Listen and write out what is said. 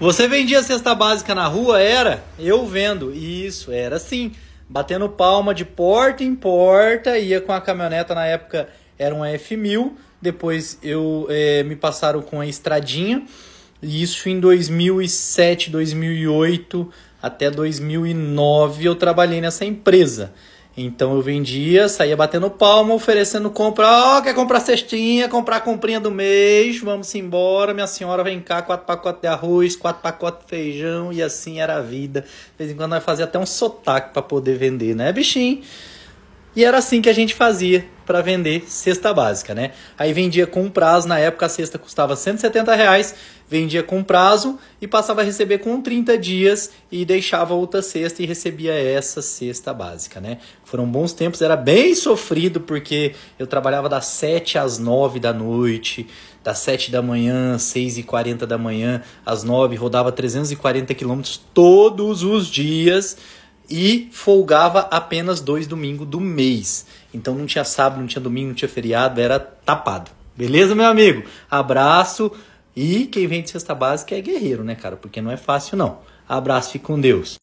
Você vendia cesta básica na rua? Era? Eu vendo. Isso, era assim. Batendo palma de porta em porta, ia com a caminhoneta, na época era uma F1000, depois eu é, me passaram com a Estradinha, e isso em 2007, 2008, até 2009 eu trabalhei nessa empresa. Então eu vendia, saía batendo palma, oferecendo compra. Ó, oh, quer comprar cestinha, comprar a comprinha do mês, vamos embora. Minha senhora vem cá, quatro pacotes de arroz, quatro pacotes de feijão, e assim era a vida. De vez em quando nós fazia até um sotaque para poder vender, né, bichinho? E era assim que a gente fazia para vender cesta básica, né? Aí vendia com prazo, na época a cesta custava 170 reais, vendia com prazo e passava a receber com 30 dias e deixava outra cesta e recebia essa cesta básica, né? Foram bons tempos, era bem sofrido porque eu trabalhava das 7 às 9 da noite, das 7 da manhã, 6 e 40 da manhã, às 9, rodava 340 quilômetros todos os dias e folgava apenas dois domingos do mês. Então não tinha sábado, não tinha domingo, não tinha feriado, era tapado. Beleza, meu amigo? Abraço. E quem vem de cesta básica é guerreiro, né, cara? Porque não é fácil, não. Abraço, e com Deus.